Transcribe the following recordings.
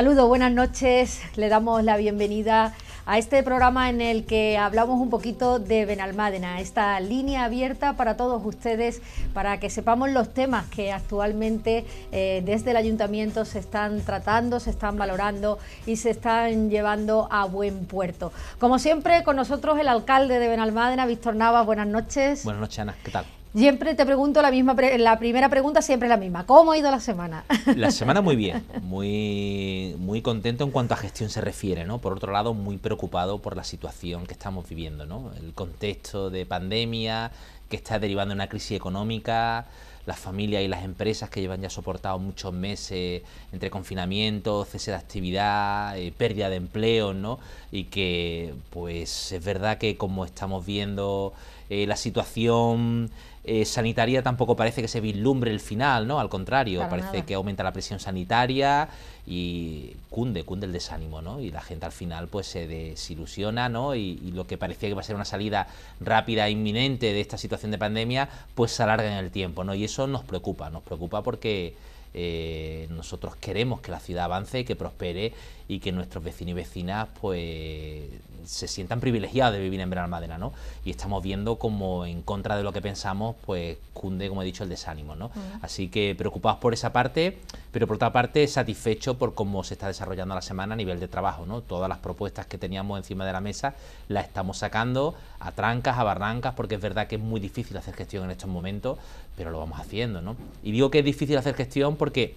Saludos, buenas noches. Le damos la bienvenida a este programa en el que hablamos un poquito de Benalmádena, esta línea abierta para todos ustedes, para que sepamos los temas que actualmente eh, desde el ayuntamiento se están tratando, se están valorando y se están llevando a buen puerto. Como siempre, con nosotros el alcalde de Benalmádena, Víctor Navas, buenas noches. Buenas noches, Ana, ¿qué tal? Siempre te pregunto la misma, la primera pregunta siempre la misma. ¿Cómo ha ido la semana? La semana muy bien, muy, muy contento en cuanto a gestión se refiere, ¿no? Por otro lado, muy preocupado por la situación que estamos viviendo, ¿no? El contexto de pandemia que está derivando en una crisis económica, las familias y las empresas que llevan ya soportado muchos meses entre confinamiento, cese de actividad, eh, pérdida de empleo, ¿no? Y que, pues, es verdad que como estamos viendo eh, la situación eh, sanitaria tampoco parece que se vislumbre el final, ¿no? Al contrario, parece que aumenta la presión sanitaria y cunde, cunde el desánimo, ¿no? Y la gente al final pues se desilusiona, ¿no? Y, lo que parecía que iba a ser una salida rápida e inminente de esta situación de pandemia, pues se alarga en el tiempo, ¿no? Y eso nos preocupa, nos preocupa porque... Eh, nosotros queremos que la ciudad avance, y que prospere y que nuestros vecinos y vecinas pues se sientan privilegiados de vivir en Benalmádena, ¿no? Y estamos viendo como en contra de lo que pensamos pues cunde, como he dicho, el desánimo, ¿no? Así que preocupados por esa parte, pero por otra parte satisfecho por cómo se está desarrollando la semana a nivel de trabajo, ¿no? Todas las propuestas que teníamos encima de la mesa las estamos sacando a trancas, a barrancas, porque es verdad que es muy difícil hacer gestión en estos momentos, pero lo vamos haciendo, ¿no? Y digo que es difícil hacer gestión porque...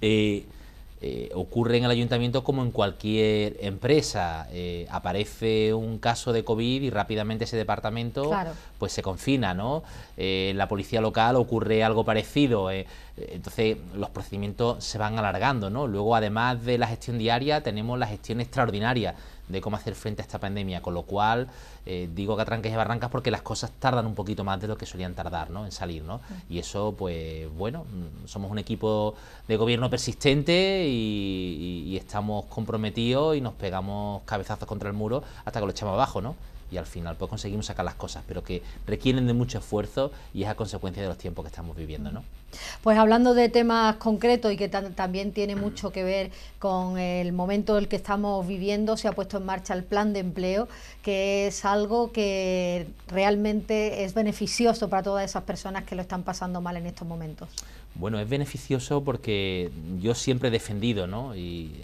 Eh, eh, ocurre en el ayuntamiento como en cualquier empresa. Eh, aparece un caso de COVID y rápidamente ese departamento pues se confina, ¿no? Eh, en la policía local ocurre algo parecido. entonces los procedimientos se van alargando, ¿no? Luego, además de la gestión diaria, tenemos la gestión extraordinaria de cómo hacer frente a esta pandemia, con lo cual eh, digo que atranques y barrancas porque las cosas tardan un poquito más de lo que solían tardar ¿no? en salir, ¿no? Mm. y eso pues bueno, mm, somos un equipo de gobierno persistente y, y estamos comprometidos y nos pegamos cabezazos contra el muro hasta que lo echamos abajo, ¿no? y al final pues conseguimos sacar las cosas, pero que requieren de mucho esfuerzo y es a consecuencia de los tiempos que estamos viviendo. ¿no? Pues hablando de temas concretos y que también tiene mucho que ver con el momento en el que estamos viviendo, se ha puesto en marcha el plan de empleo, que es algo que realmente es beneficioso para todas esas personas que lo están pasando mal en estos momentos. Bueno, es beneficioso porque yo siempre he defendido, ¿no? Y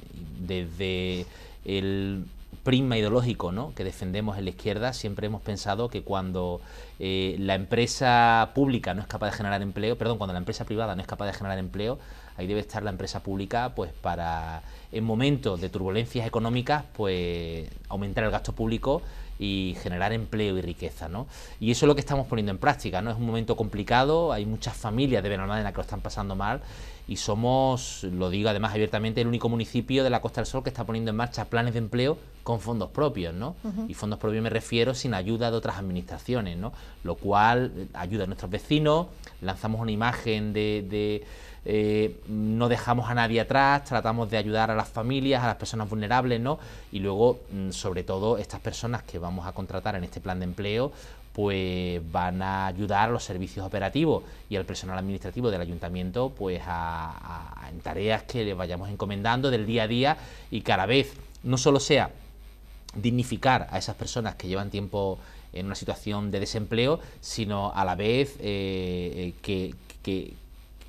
desde el prisma ideológico ¿no? que defendemos en la izquierda, siempre hemos pensado que cuando eh, la empresa pública no es capaz de generar empleo, perdón, cuando la empresa privada no es capaz de generar empleo, ahí debe estar la empresa pública pues para en momentos de turbulencias económicas pues aumentar el gasto público y generar empleo y riqueza, ¿no? Y eso es lo que estamos poniendo en práctica, ¿no? Es un momento complicado, hay muchas familias de Benalmádena en las que lo están pasando mal y somos, lo digo además abiertamente, el único municipio de la Costa del Sol que está poniendo en marcha planes de empleo con fondos propios, ¿no? Y fondos propios me refiero sin ayuda de otras administraciones, ¿no? Lo cual ayuda a nuestros vecinos, lanzamos una imagen de eh, no dejamos a nadie atrás, tratamos de ayudar a las familias, a las personas vulnerables, ¿no? Y luego, mm, sobre todo, estas personas que vamos a contratar en este plan de empleo, pues van a ayudar a los servicios operativos y al personal administrativo del ayuntamiento pues a, en tareas que les vayamos encomendando del día a día y a la vez no solo sea dignificar a esas personas que llevan tiempo en una situación de desempleo, sino a la vez eh, eh, que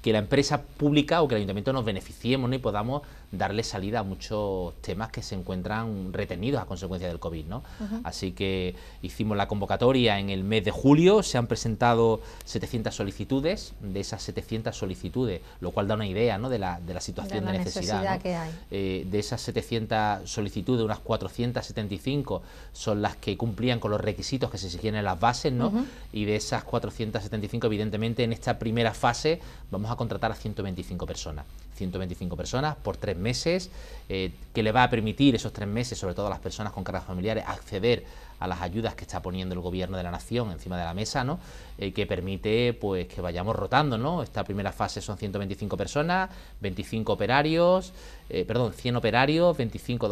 que la empresa pública o que el ayuntamiento nos beneficiemos ni y podamos darle salida a muchos temas que se encuentran retenidos a consecuencia del COVID. Así que hicimos la convocatoria en el mes de julio, se han presentado 700 solicitudes, de esas 700 solicitudes, lo cual da una idea de, la, situación de, necesidad. Eh, de esas 700 solicitudes, unas 475 son las que cumplían con los requisitos que se exigían en las bases, ¿no? y de esas 475, evidentemente, en esta primera fase vamos a contratar a 125 personas. 125 personas por tres meses, eh, que le va a permitir esos tres meses, sobre todo a las personas con cargas familiares, acceder a las ayudas que está poniendo el gobierno de la nación encima de la mesa, ¿no? Eh, que permite pues que vayamos rotando, ¿no? Esta primera fase son 125 personas, 25 operarios, eh, perdón, 100 operarios, 25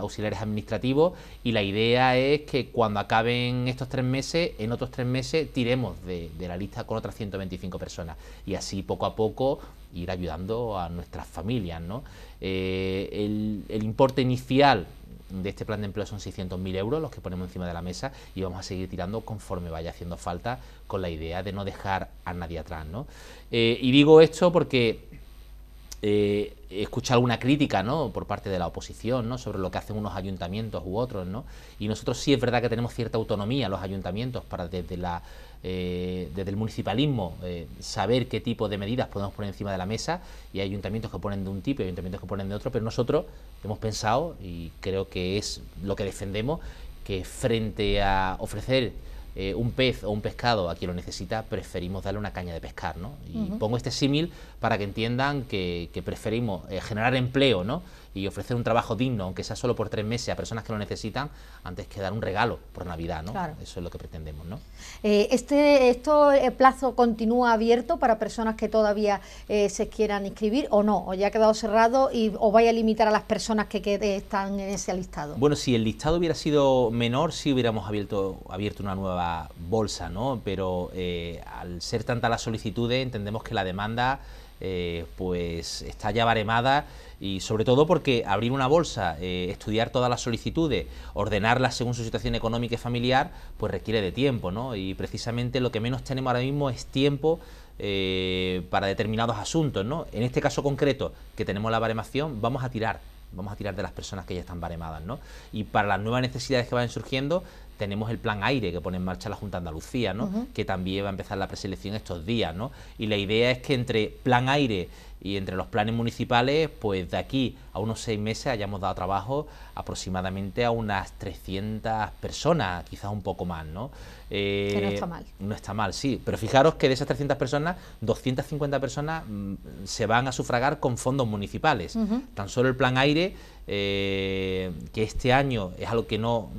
auxiliares administrativos y la idea es que cuando acaben estos tres meses, en otros tres meses tiremos de, de la lista con otras 125 personas y así poco a poco ir ayudando a nuestras familias. Eh, el, importe inicial de este plan de empleo son 600.000 euros los que ponemos encima de la mesa y vamos a seguir tirando conforme vaya haciendo falta con la idea de no dejar a nadie atrás. Eh, y digo esto porque eh, he escuchado alguna crítica por parte de la oposición ¿no? sobre lo que hacen unos ayuntamientos u otros. ¿no? Y nosotros sí es verdad que tenemos cierta autonomía los ayuntamientos para desde la eh, desde el municipalismo eh, saber qué tipo de medidas podemos poner encima de la mesa y hay ayuntamientos que ponen de un tipo y ayuntamientos que ponen de otro, pero nosotros hemos pensado y creo que es lo que defendemos, que frente a ofrecer eh, un pez o un pescado a quien lo necesita, preferimos darle una caña de pescar. ¿no? Y pongo este símil para que entiendan que, que preferimos generar empleo ¿no? y ofrecer un trabajo digno, aunque sea solo por tres meses, a personas que lo necesitan, antes que dar un regalo por Navidad, ¿no? Eso es lo que pretendemos, ¿no? Eh, este, ¿Esto eh, plazo continúa abierto para personas que todavía eh, se quieran inscribir o no? ¿O ya ha quedado cerrado y os vais a limitar a las personas que, están en ese listado? Bueno, si el listado hubiera sido menor, sí hubiéramos abierto, abierto una nueva bolsa, ¿no? Pero al ser tantas las solicitudes, entendemos que la demanda pues está ya baremada y sobre todo porque abrir una bolsa, eh, estudiar todas las solicitudes, ordenarlas según su situación económica y familiar, pues requiere de tiempo, ¿no? Y precisamente lo que menos tenemos ahora mismo es tiempo eh, para determinados asuntos, ¿no? En este caso concreto, que tenemos la baremación, vamos a tirar, vamos a tirar de las personas que ya están baremadas, ¿no? Y para las nuevas necesidades que van surgiendo, tenemos el plan aire que pone en marcha la Junta de Andalucía, ¿no? que también va a empezar la preselección estos días. Y la idea es que entre plan aire y entre los planes municipales, pues de aquí a unos seis meses hayamos dado trabajo aproximadamente a unas 300 personas, quizás un poco más, ¿no? que no eh, está mal. No está mal, sí. Pero fijaros que de esas 300 personas, 250 personas mm, se van a sufragar con fondos municipales. Tan solo el plan aire eh, que este año es algo que no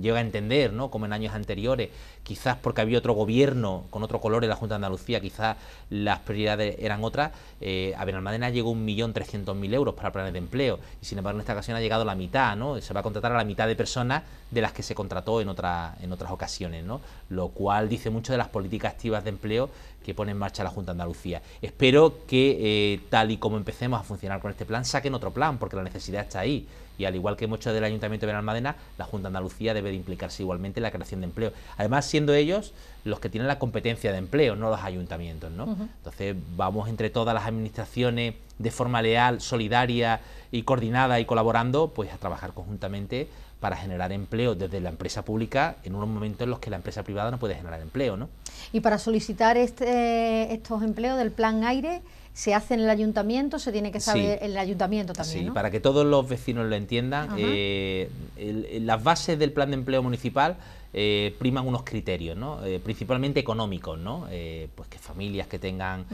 llega a entender, ¿no? como en años anteriores, quizás porque había otro gobierno con otro color en la Junta de Andalucía, quizás las prioridades eran otras, eh, a Benalmádena llegó 1.300.000 euros para planes de empleo, y sin embargo en esta ocasión ha llegado la mitad, ¿no? se va a contratar a la mitad de personas de las que se contrató en, otra, en otras ocasiones, lo cual dice mucho de las políticas activas de empleo que pone en marcha la Junta de Andalucía. Espero que, eh, tal y como empecemos a funcionar con este plan, saquen otro plan, porque la necesidad está ahí y al igual que muchos del Ayuntamiento de Benalmádena, la Junta de Andalucía debe de implicarse igualmente en la creación de empleo. Además, siendo ellos los que tienen la competencia de empleo, no los ayuntamientos, ¿no? Entonces, vamos entre todas las administraciones de forma leal, solidaria y coordinada y colaborando, pues a trabajar conjuntamente para generar empleo desde la empresa pública en unos momentos en los que la empresa privada no puede generar empleo, ¿no? Y para solicitar este, estos empleos del Plan Aire, se hace en el ayuntamiento, se tiene que saber en el ayuntamiento también. Sí, para que todos los vecinos lo entiendan, eh, las bases del plan de empleo municipal eh, priman unos criterios, ¿no? Eh, principalmente económicos, ¿no? pues que familias que tengan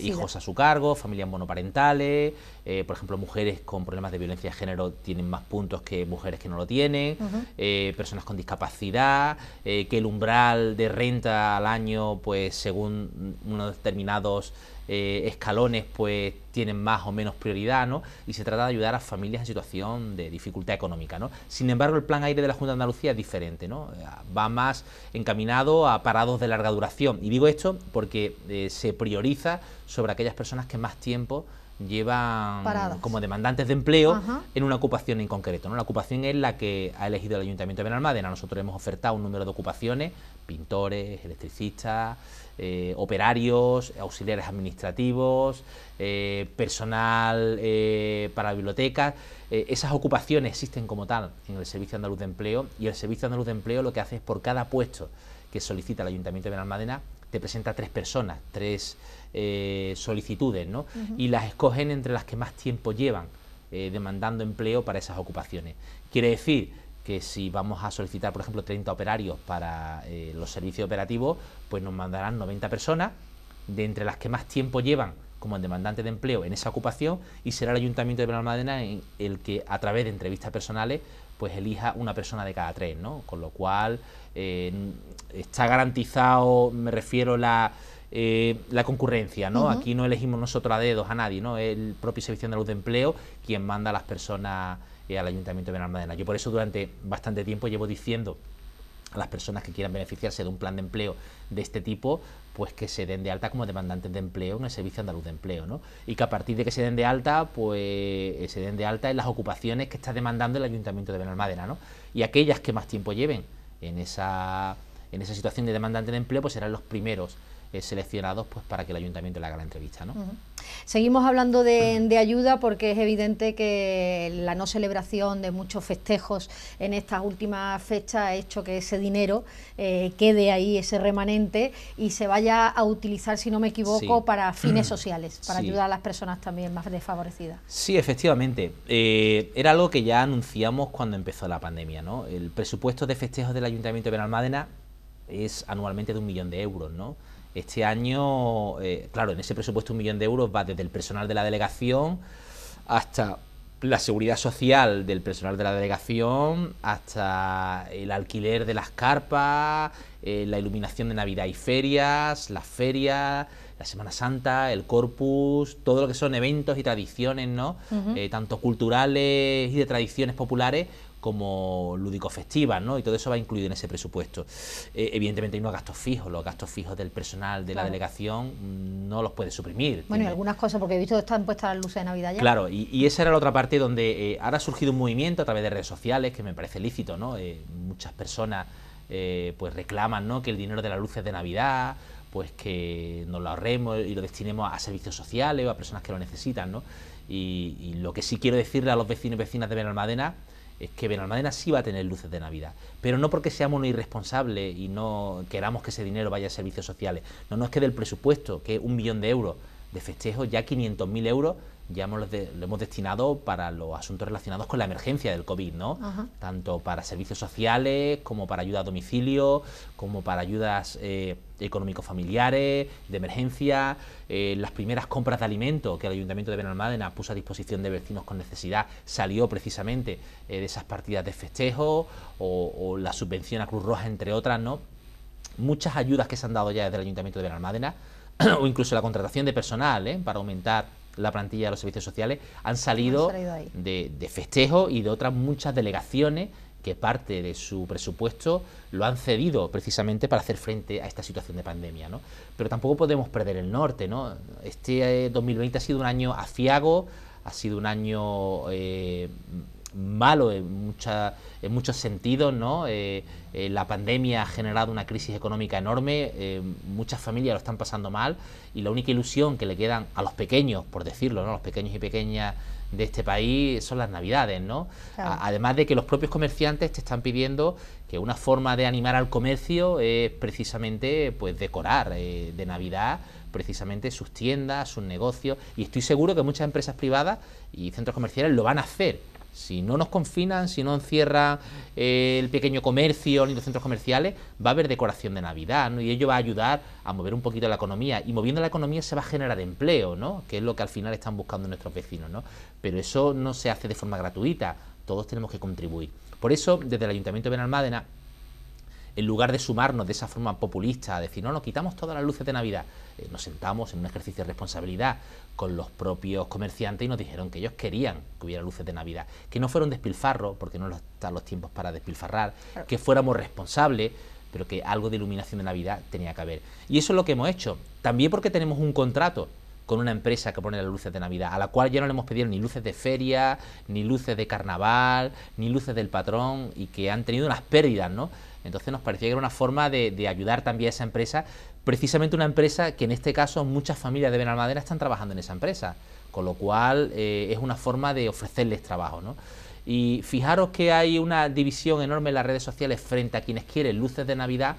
hijos a su cargo, familias monoparentales, eh, por ejemplo, mujeres con problemas de violencia de género tienen más puntos que mujeres que no lo tienen, eh, personas con discapacidad, eh, que el umbral de renta al año, pues según unos determinados escalones, pues tienen más o menos prioridad, ¿no? Y se trata de ayudar a familias en situación de dificultad económica, ¿no? Sin embargo, el plan aire de la Junta de Andalucía es diferente, ¿no? Va más encaminado a parados de larga duración. Y digo esto porque se prioriza sobre aquellas personas que más tiempo llevan mm, como demandantes de empleo en una ocupación en concreto. La ocupación es la que ha elegido el Ayuntamiento de Benalmádena. Nosotros hemos ofertado un número de ocupaciones, pintores, electricistas, eh, operarios, auxiliares administrativos, eh, personal eh, para bibliotecas. esas ocupaciones existen como tal en el Servicio Andaluz de Empleo y el Servicio Andaluz de Empleo lo que hace es por cada puesto que solicita el Ayuntamiento de Benalmádena te presenta tres personas, tres eh, solicitudes, ¿no? Y las escogen entre las que más tiempo llevan eh, demandando empleo para esas ocupaciones. Quiere decir que si vamos a solicitar, por ejemplo, 30 operarios para eh, los servicios operativos, pues nos mandarán 90 personas, de entre las que más tiempo llevan como demandante de empleo en esa ocupación y será el Ayuntamiento de en el que a través de entrevistas personales pues elija una persona de cada tres, ¿no? Con lo cual eh, está garantizado, me refiero la eh, la concurrencia, ¿no? Aquí no elegimos nosotros a dedos a nadie, ¿no? Es el propio Servicio de salud de Empleo quien manda a las personas eh, al Ayuntamiento de Benalmadena... Yo por eso durante bastante tiempo llevo diciendo a las personas que quieran beneficiarse de un plan de empleo de este tipo, pues que se den de alta como demandantes de empleo en el Servicio Andaluz de Empleo, ¿no? Y que a partir de que se den de alta, pues eh, se den de alta en las ocupaciones que está demandando el Ayuntamiento de Benalmádena, ¿no? Y aquellas que más tiempo lleven en esa, en esa situación de demandante de empleo, pues serán los primeros eh, seleccionados pues para que el Ayuntamiento le haga la entrevista, ¿no? Seguimos hablando de, ayuda porque es evidente que la no celebración de muchos festejos en estas últimas fechas ha hecho que ese dinero eh, quede ahí, ese remanente, y se vaya a utilizar, si no me equivoco, para fines sociales, para ayudar a las personas también más desfavorecidas. Sí, efectivamente. Eh, era algo que ya anunciamos cuando empezó la pandemia. ¿no? El presupuesto de festejos del Ayuntamiento de Benalmádena es anualmente de un millón de euros. ¿no? Este año, eh, claro, en ese presupuesto un millón de euros va desde el personal de la delegación hasta la seguridad social del personal de la delegación, hasta el alquiler de las carpas, eh, la iluminación de Navidad y ferias, las ferias, la Semana Santa, el Corpus, todo lo que son eventos y tradiciones, ¿no? Eh, tanto culturales y de tradiciones populares como lúdico-festivas, ¿no? Y todo eso va incluido en ese presupuesto. Eh, evidentemente hay unos gastos fijos, los gastos fijos del personal de la delegación mm, no los puede suprimir. Bueno, y algunas cosas, porque he visto que están puestas las luces de Navidad ya. Claro, y, esa era la otra parte donde eh, ahora ha surgido un movimiento a través de redes sociales que me parece lícito, ¿no? Eh, muchas personas pues reclaman, ¿no? Que el dinero de las luces de Navidad pues que nos lo ahorremos y lo destinemos a servicios sociales o a personas que lo necesitan, ¿no? Y, lo que sí quiero decirle a los vecinos y vecinas de Benalmadena es que Benalmádena sí va a tener luces de Navidad, pero no porque seamos unos irresponsables y no queramos que ese dinero vaya a servicios sociales, no, no es que del presupuesto, que un millón de euros de festejos, ya 500.000 euros ya lo hemos destinado para los asuntos relacionados con la emergencia del COVID, ¿no? Tanto para servicios sociales, como para ayuda a domicilio, como para ayudas eh, económico-familiares, de emergencia, eh, las primeras compras de alimentos que el Ayuntamiento de Benalmádena puso a disposición de vecinos con necesidad, salió precisamente eh, de esas partidas de festejo, o, la subvención a Cruz Roja, entre otras, ¿no? Muchas ayudas que se han dado ya desde el Ayuntamiento de Benalmádena, o incluso la contratación de personal, para aumentar la plantilla de los servicios sociales, han salido, de, festejo y de otras muchas delegaciones que parte de su presupuesto lo han cedido precisamente para hacer frente a esta situación de pandemia. ¿no? Pero tampoco podemos perder el norte. ¿no? Este 2020 eh, ha sido un año aciago, ha sido un año eh, malo en, mucha, en muchos sentidos, ¿no? Eh, eh, la pandemia ha generado una crisis económica enorme, eh, muchas familias lo están pasando mal y la única ilusión que le quedan a los pequeños, por decirlo, ¿no? los pequeños y pequeñas de este país son las navidades, ¿no? Además de que los propios comerciantes te están pidiendo que una forma de animar al comercio es precisamente pues decorar de Navidad precisamente sus tiendas, sus negocios y estoy seguro que muchas empresas privadas y centros comerciales lo van a hacer si no nos confinan, si no encierra eh, el pequeño comercio ni los centros comerciales, va a haber decoración de Navidad, Y ello va a ayudar a mover un poquito la economía. Y moviendo la economía se va a generar empleo, ¿no? Que es lo que al final están buscando nuestros vecinos, ¿no? Pero eso no se hace de forma gratuita. Todos tenemos que contribuir. Por eso, desde el Ayuntamiento de Benalmádena en lugar de sumarnos de esa forma populista, a decir, no, no, quitamos todas las luces de Navidad, eh, nos sentamos en un ejercicio de responsabilidad con los propios comerciantes y nos dijeron que ellos querían que hubiera luces de Navidad, que no fueron un despilfarro, porque no están los tiempos para despilfarrar, que fuéramos responsables, pero que algo de iluminación de Navidad tenía que haber. Y eso es lo que hemos hecho, también porque tenemos un contrato con una empresa que pone las luces de Navidad, a la cual ya no le hemos pedido ni luces de feria, ni luces de carnaval, ni luces del patrón, y que han tenido unas pérdidas, ¿no? Entonces nos parecía que era una forma de, ayudar también a esa empresa, precisamente una empresa que en este caso muchas familias de Benalmadena están trabajando en esa empresa, con lo cual eh, es una forma de ofrecerles trabajo. Y fijaros que hay una división enorme en las redes sociales frente a quienes quieren luces de Navidad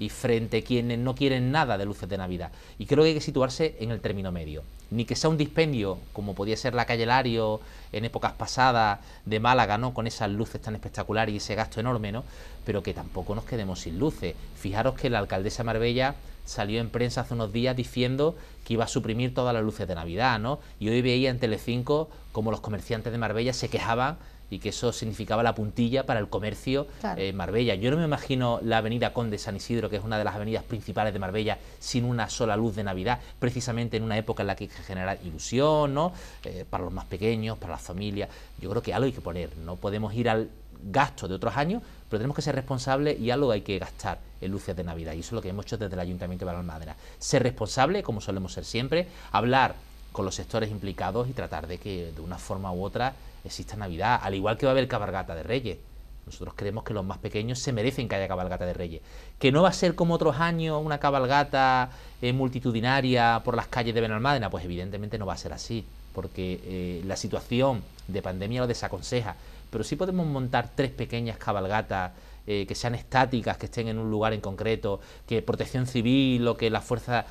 y frente a quienes no quieren nada de luces de Navidad. Y creo que hay que situarse en el término medio. Ni que sea un dispendio, como podía ser la calle Lario en épocas pasadas de Málaga, ¿no? Con esas luces tan espectaculares y ese gasto enorme, ¿no? Pero que tampoco nos quedemos sin luces. Fijaros que la alcaldesa Marbella salió en prensa hace unos días diciendo que iba a suprimir todas las luces de Navidad, ¿no? Y hoy veía en Telecinco como los comerciantes de Marbella se quejaban y que eso significaba la puntilla para el comercio eh, en Marbella. Yo no me imagino la avenida Conde San Isidro, que es una de las avenidas principales de Marbella, sin una sola luz de Navidad, precisamente en una época en la que hay que generar ilusión, ¿no? Eh, para los más pequeños, para las familias. Yo creo que algo hay que poner, no podemos ir al gasto de otros años, pero tenemos que ser responsables y algo hay que gastar en luces de Navidad. Y eso es lo que hemos hecho desde el Ayuntamiento de Valmadera. Ser responsable, como solemos ser siempre, hablar con los sectores implicados y tratar de que de una forma u otra exista Navidad, al igual que va a haber cabalgata de Reyes. Nosotros creemos que los más pequeños se merecen que haya cabalgata de Reyes. Que no va a ser como otros años una cabalgata eh, multitudinaria por las calles de Benalmádena, pues evidentemente no va a ser así, porque eh, la situación de pandemia lo desaconseja. Pero sí podemos montar tres pequeñas cabalgatas eh, que sean estáticas, que estén en un lugar en concreto, que protección civil o que la fuerza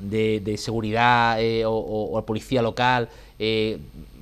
de, seguridad eh, o, o, policía local, eh,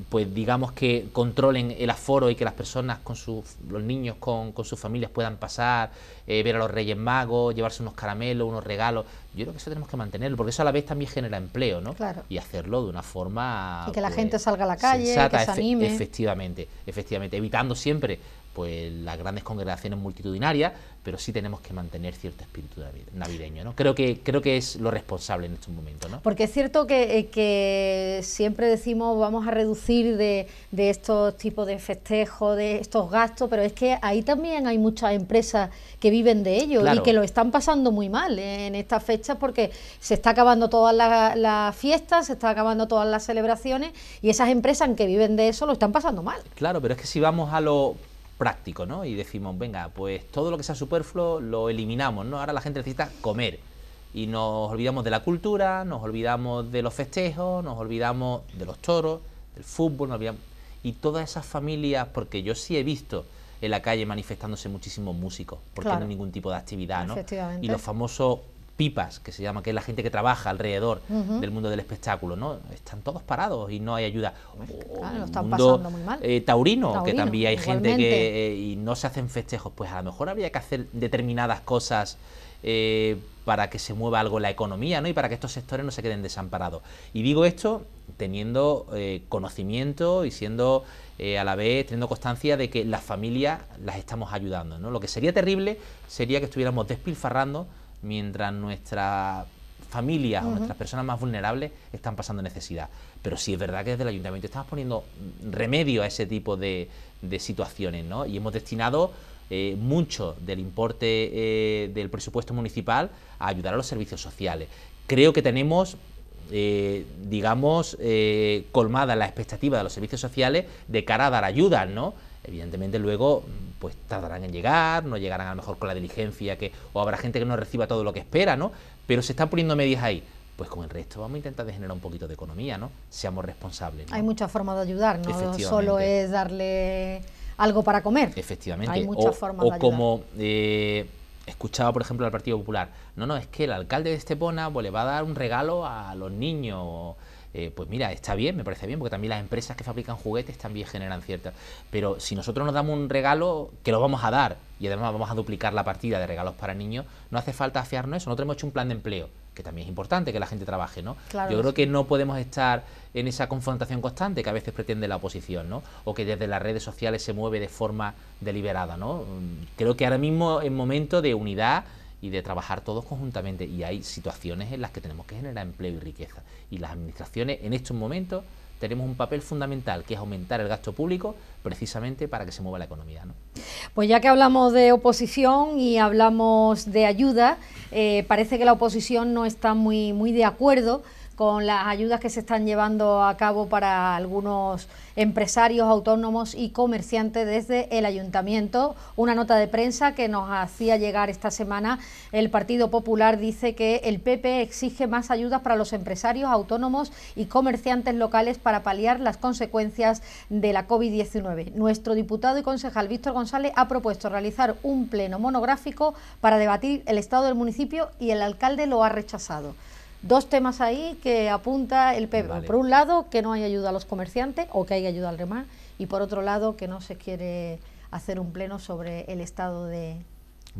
pues digamos que controlen el aforo y que las personas con sus, los niños con, sus familias puedan pasar, eh, ver a los Reyes Magos, llevarse unos caramelos, unos regalos. Yo creo que eso tenemos que mantenerlo, porque eso a la vez también genera empleo, ¿no? Claro. Y hacerlo de una forma. Y que la pues, gente salga a la calle, que se anime. efectivamente, efectivamente, evitando siempre pues las grandes congregaciones multitudinarias, pero sí tenemos que mantener cierto espíritu navideño, ¿no? Creo que, creo que es lo responsable en estos momentos, ¿no? Porque es cierto que, eh, siempre decimos vamos a reducir de, estos tipos de festejos, de estos gastos, pero es que ahí también hay muchas empresas que viven de ello y que lo están pasando muy mal en estas fechas porque se está acabando todas las fiestas, se está acabando todas las celebraciones y esas empresas que viven de eso lo están pasando mal. Claro, pero es que si vamos a lo práctico, ¿no? Y decimos, venga, pues todo lo que sea superfluo lo eliminamos, ¿no? Ahora la gente necesita comer. Y nos olvidamos de la cultura, nos olvidamos de los festejos, nos olvidamos de los toros, del fútbol, nos olvidamos... Y todas esas familias, porque yo sí he visto en la calle manifestándose muchísimos músicos, porque no hay ningún tipo de actividad, ¿no? Y los famosos pipas, que se llama, que es la gente que trabaja alrededor del mundo del espectáculo, ¿no? Están todos parados y no hay ayuda. taurino, que también hay gente que eh, y no se hacen festejos, pues a lo mejor habría que hacer determinadas cosas eh, para que se mueva algo la economía, ¿no? Y para que estos sectores no se queden desamparados. Y digo esto teniendo eh, conocimiento y siendo a la vez teniendo constancia de que las familias las estamos ayudando. ¿no? Lo que sería terrible sería que estuviéramos despilfarrando mientras nuestras familias o nuestras personas más vulnerables están pasando necesidad. Pero sí es verdad que desde el ayuntamiento estamos poniendo remedio a ese tipo de, situaciones, ¿no? Y hemos destinado eh, mucho del importe eh, del presupuesto municipal a ayudar a los servicios sociales. Creo que tenemos eh, digamos, colmada la expectativa de los servicios sociales de cara a dar ayudas, ¿no? Evidentemente luego pues tardarán en llegar, no llegarán a lo mejor con la diligencia que o habrá gente que no reciba todo lo que espera, ¿no? Pero se están poniendo medias ahí. Pues con el resto vamos a intentar generar un poquito de economía, ¿no? Seamos responsables. Hay muchas formas de ayudar, no solo es darle algo para comer. Efectivamente. Hay muchas formas de ayudar. como eh, escuchaba, por ejemplo, al Partido Popular. No, no, es que el alcalde de Estepona pues, le va a dar un regalo a los niños eh, pues mira, está bien, me parece bien, porque también las empresas que fabrican juguetes también generan ciertas. Pero si nosotros nos damos un regalo, que lo vamos a dar, y además vamos a duplicar la partida de regalos para niños, no hace falta afiarnos eso, no tenemos hecho un plan de empleo que también es importante que la gente trabaje, ¿no? Yo creo que no podemos estar en esa confrontación constante que a veces pretende la oposición, ¿no? O que desde las redes sociales se mueve de forma deliberada, ¿no? Creo que ahora mismo es momento de unidad y de trabajar todos conjuntamente. Y hay situaciones en las que tenemos que generar empleo y riqueza. Y las administraciones en estos momentos tenemos un papel fundamental, que es aumentar el gasto público precisamente para que se mueva la economía. Pues ya que hablamos de oposición y hablamos de ayuda, eh, parece que la oposición no está muy, muy de acuerdo con las ayudas que se están llevando a cabo para algunos empresarios, autónomos y comerciantes desde el ayuntamiento. Una nota de prensa que nos hacía llegar esta semana el Partido Popular dice que el PP exige más ayudas para los empresarios, autónomos y comerciantes locales para paliar las consecuencias de la COVID-19. Nuestro diputado y concejal Víctor González ha propuesto realizar un pleno monográfico para debatir el estado del municipio y el alcalde lo ha rechazado dos temas ahí que apunta el PP. Por un lado, que no hay ayuda a los comerciantes o que hay ayuda al remar... y por otro lado, que no se quiere hacer un pleno sobre el estado de,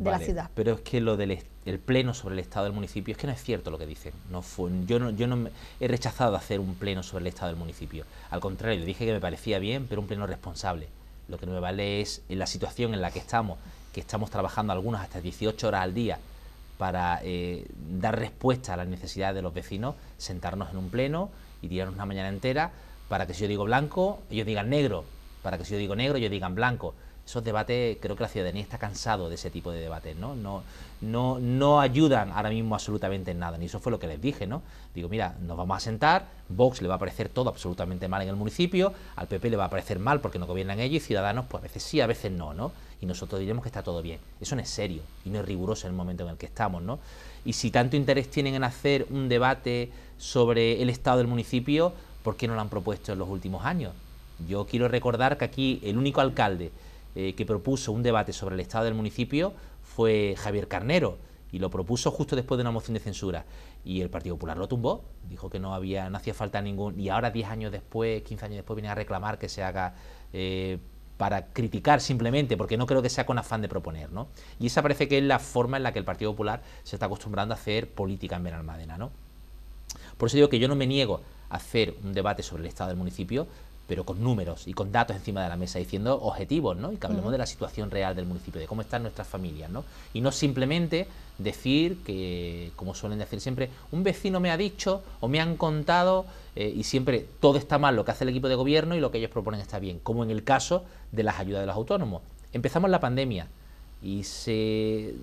la ciudad. Pero es que lo del el pleno sobre el estado del municipio es que no es cierto lo que dicen. No fue, yo no, yo no he rechazado hacer un pleno sobre el estado del municipio. Al contrario, dije que me parecía bien, pero un pleno responsable. Lo que no me vale es la situación en la que estamos, que estamos trabajando algunas hasta 18 horas al día para eh, dar respuesta a las necesidades de los vecinos, sentarnos en un pleno y tirarnos una mañana entera para que si yo digo blanco, ellos digan negro, para que si yo digo negro, ellos digan blanco. Esos debates, creo que la ciudadanía está cansado de ese tipo de debates, ¿no? No, no, no ayudan ahora mismo absolutamente en nada, ...ni eso fue lo que les dije, ¿no? Digo, mira, nos vamos a sentar, Vox le va a parecer todo absolutamente mal en el municipio, al PP le va a parecer mal porque no gobiernan ellos, y Ciudadanos, pues a veces sí, a veces no, ¿no? y nosotros diremos que está todo bien. Eso no es serio y no es riguroso en el momento en el que estamos, ¿no? Y si tanto interés tienen en hacer un debate sobre el estado del municipio, ¿por qué no lo han propuesto en los últimos años? Yo quiero recordar que aquí el único alcalde eh, que propuso un debate sobre el estado del municipio fue Javier Carnero y lo propuso justo después de una moción de censura y el Partido Popular lo tumbó, dijo que no había no hacía falta ningún y ahora 10 años después, 15 años después viene a reclamar que se haga eh, para criticar simplemente, porque no creo que sea con afán de proponer, ¿no? Y esa parece que es la forma en la que el Partido Popular se está acostumbrando a hacer política en Benalmádena, ¿no? Por eso digo que yo no me niego a hacer un debate sobre el estado del municipio, pero con números y con datos encima de la mesa, diciendo objetivos, ¿no? Y que hablemos de la situación real del municipio, de cómo están nuestras familias, ¿no? Y no simplemente decir que, como suelen decir siempre, un vecino me ha dicho o me han contado eh, y siempre todo está mal, lo que hace el equipo de gobierno y lo que ellos proponen está bien, como en el caso de las ayudas de los autónomos. Empezamos la pandemia y se,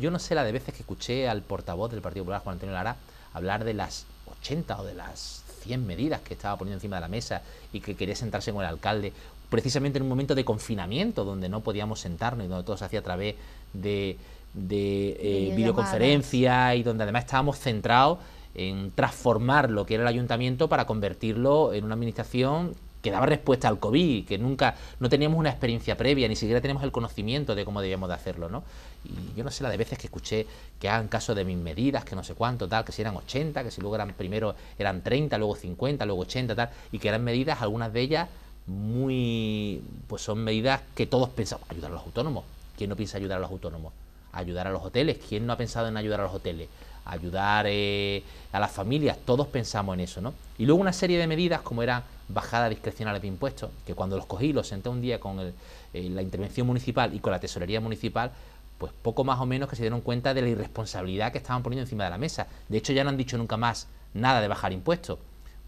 yo no sé la de veces que escuché al portavoz del Partido Popular, Juan Antonio Lara, hablar de las 80 o de las 100 medidas que estaba poniendo encima de la mesa y que quería sentarse con el alcalde, precisamente en un momento de confinamiento donde no podíamos sentarnos y donde todo se hacía a través de, de eh, videoconferencia y donde además estábamos centrados en transformar lo que era el ayuntamiento para convertirlo en una administración que daba respuesta al COVID, que nunca, no teníamos una experiencia previa, ni siquiera teníamos el conocimiento de cómo debíamos de hacerlo, ¿no? Y yo no sé la de veces que escuché que hagan caso de mis medidas, que no sé cuánto, tal, que si eran 80, que si luego eran primero eran 30, luego 50, luego 80, tal, y que eran medidas, algunas de ellas muy, pues son medidas que todos pensamos, ayudar a los autónomos, ¿quién no piensa ayudar a los autónomos? Ayudar a los hoteles, ¿quién no ha pensado en ayudar a los hoteles? ayudar eh, a las familias, todos pensamos en eso, ¿no? Y luego una serie de medidas como era... ...bajada discrecional de impuestos, que cuando los cogí, los senté un día con el, eh, la intervención municipal y con la tesorería municipal, pues poco más o menos que se dieron cuenta de la irresponsabilidad que estaban poniendo encima de la mesa. De hecho, ya no han dicho nunca más nada de bajar impuestos,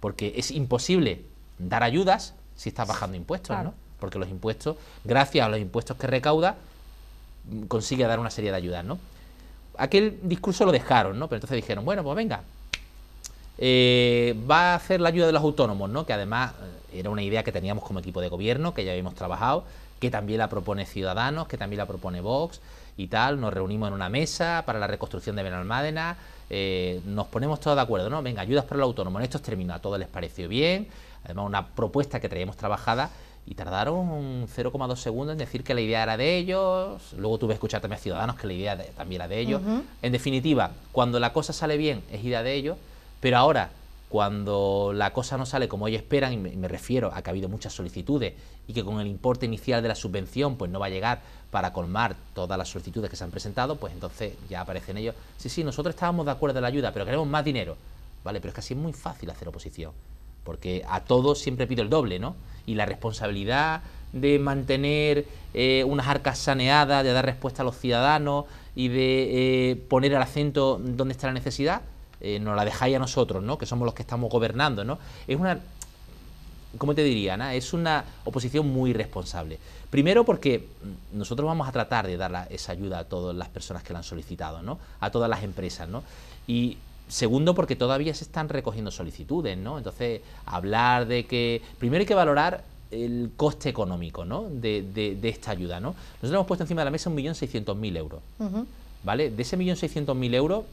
porque es imposible dar ayudas si estás bajando impuestos, ¿no? Porque los impuestos, gracias a los impuestos que recauda, consigue dar una serie de ayudas, ¿no? aquel discurso lo dejaron, ¿no? Pero entonces dijeron, bueno, pues venga, eh, va a hacer la ayuda de los autónomos, ¿no? Que además eh, era una idea que teníamos como equipo de gobierno, que ya habíamos trabajado, que también la propone Ciudadanos, que también la propone Vox y tal. Nos reunimos en una mesa para la reconstrucción de Benalmádena, eh, nos ponemos todos de acuerdo, ¿no? Venga, ayudas para los autónomos, en estos términos, a todos les pareció bien, además una propuesta que traíamos trabajada y tardaron 0,2 segundos en decir que la idea era de ellos, luego tuve que escuchar también a Ciudadanos que la idea también era de ellos. En definitiva, cuando la cosa sale bien es idea de ellos, pero ahora cuando la cosa no sale como ellos esperan, y me, refiero a que ha habido muchas solicitudes y que con el importe inicial de la subvención pues no va a llegar para colmar todas las solicitudes que se han presentado, pues entonces ya aparecen ellos, sí, sí, nosotros estábamos de acuerdo en la ayuda, pero queremos más dinero. Vale, pero es que así es muy fácil hacer oposición porque a todos siempre pido el doble, ¿no? Y la responsabilidad de mantener eh, unas arcas saneadas, de dar respuesta a los ciudadanos y de eh, poner el acento donde está la necesidad, eh, nos la dejáis a nosotros, ¿no? Que somos los que estamos gobernando, ¿no? Es una, ¿cómo te diría, Ana? Es una oposición muy responsable. Primero porque nosotros vamos a tratar de dar esa ayuda a todas las personas que la han solicitado, ¿no? A todas las empresas, ¿no? Y Segundo, porque todavía se están recogiendo solicitudes, ¿no? Entonces, hablar de que... Primero hay que valorar el coste económico ¿no? de, esta ayuda. ¿no? Nosotros hemos puesto encima de la mesa 1.600.000 euros. euros, ¿vale? De ese 1.600.000 euros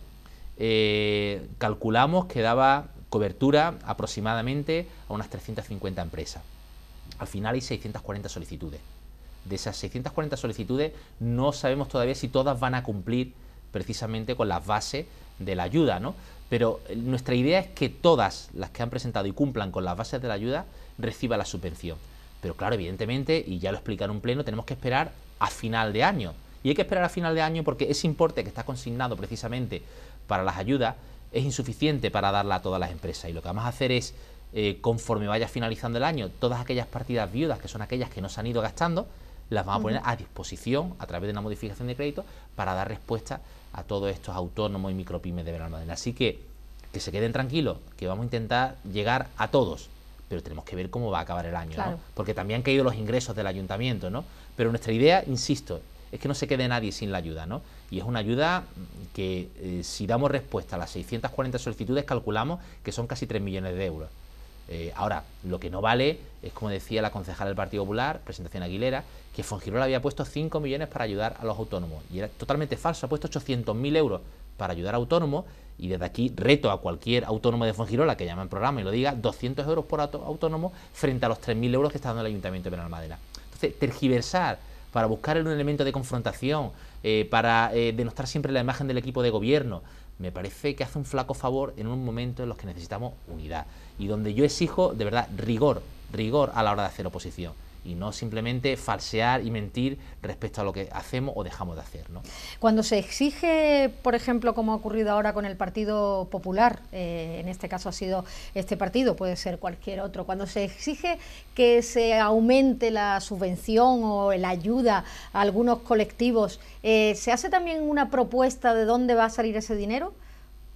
eh, calculamos que daba cobertura aproximadamente a unas 350 empresas. Al final hay 640 solicitudes. De esas 640 solicitudes no sabemos todavía si todas van a cumplir precisamente con las bases de la ayuda, ¿no? Pero eh, nuestra idea es que todas las que han presentado y cumplan con las bases de la ayuda reciba la subvención. Pero claro, evidentemente, y ya lo explicaron en pleno, tenemos que esperar a final de año. Y hay que esperar a final de año porque ese importe que está consignado precisamente para las ayudas es insuficiente para darla a todas las empresas. Y lo que vamos a hacer es, eh, conforme vaya finalizando el año, todas aquellas partidas viudas, que son aquellas que no se han ido gastando, las vamos a poner a disposición a través de una modificación de crédito para dar respuesta a todos estos autónomos y micropymes de Verano Así que que se queden tranquilos, que vamos a intentar llegar a todos, pero tenemos que ver cómo va a acabar el año, porque también han caído los ingresos del ayuntamiento, ¿no? Pero nuestra idea, insisto, es que no se quede nadie sin la ayuda, ¿no? Y es una ayuda que eh, si damos respuesta a las 640 solicitudes calculamos que son casi 3 millones de euros. Eh, ahora, lo que no vale es, como decía la concejala del Partido Popular, Presentación Aguilera, que Fongirola había puesto 5 millones para ayudar a los autónomos. Y era totalmente falso, ha puesto 800.000 euros para ayudar a autónomos. Y desde aquí reto a cualquier autónomo de Fongirola que llame al programa y lo diga, 200 euros por autónomo frente a los 3.000 euros que está dando el Ayuntamiento de Madera. Entonces, tergiversar para buscar un elemento de confrontación, eh, para eh, siempre la imagen del equipo de gobierno, me parece que hace un flaco favor en un momento en los que necesitamos unidad y donde yo exijo de verdad rigor, rigor a la hora de hacer oposición y no simplemente falsear y mentir respecto a lo que hacemos o dejamos de hacer. Cuando se exige, por ejemplo, como ha ocurrido ahora con el Partido Popular, eh, en este caso ha sido este partido, puede ser cualquier otro, cuando se exige que se aumente la subvención o la ayuda a algunos colectivos, eh, ¿se hace también una propuesta de dónde va a salir ese dinero?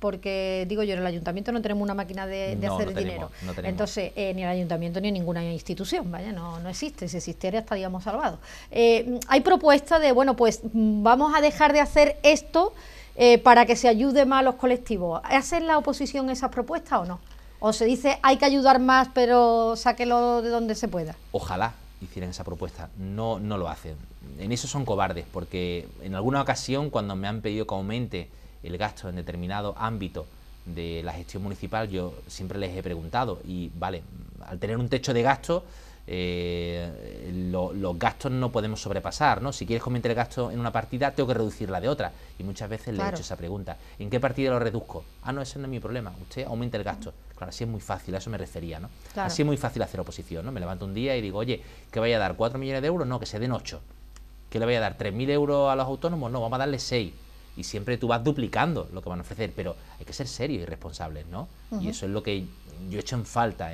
porque digo yo, en el ayuntamiento no tenemos una máquina de, hacer dinero. Entonces, eh, ni el ayuntamiento ni ninguna institución, vaya, no, existe. Si existiera estaríamos salvados. Eh, hay propuestas de, bueno, pues mm, vamos a dejar de hacer esto eh, para que se ayude más a los colectivos. ¿Hace la oposición esas propuestas o no? ¿O se dice hay que ayudar más, pero sáquelo de donde se pueda? Ojalá hicieran esa propuesta. No, no lo hacen. En eso son cobardes, porque en alguna ocasión cuando me han pedido que aumente el gasto en determinado ámbito de la gestión municipal, yo siempre les he preguntado, y vale, al tener un techo de gasto, eh, los gastos no podemos sobrepasar, ¿no? Si quieres aumentar el gasto en una partida, tengo que reducirla de otra. Y muchas veces le he hecho esa pregunta. ¿En qué partida lo reduzco? Ah, no, ese no es mi problema. Usted aumenta el gasto. Claro, así es muy fácil, a eso me refería, ¿no? Así es muy fácil hacer oposición, ¿no? Me levanto un día y digo, oye, que vaya a dar? ¿4 millones de euros? No, que se den 8. ¿Que le vaya a dar? ¿3.000 euros a los autónomos? No, vamos a darle 6 y siempre tú vas duplicando lo que van a ofrecer, pero hay que ser serios y responsables, ¿no? Y eso es lo que yo echo en falta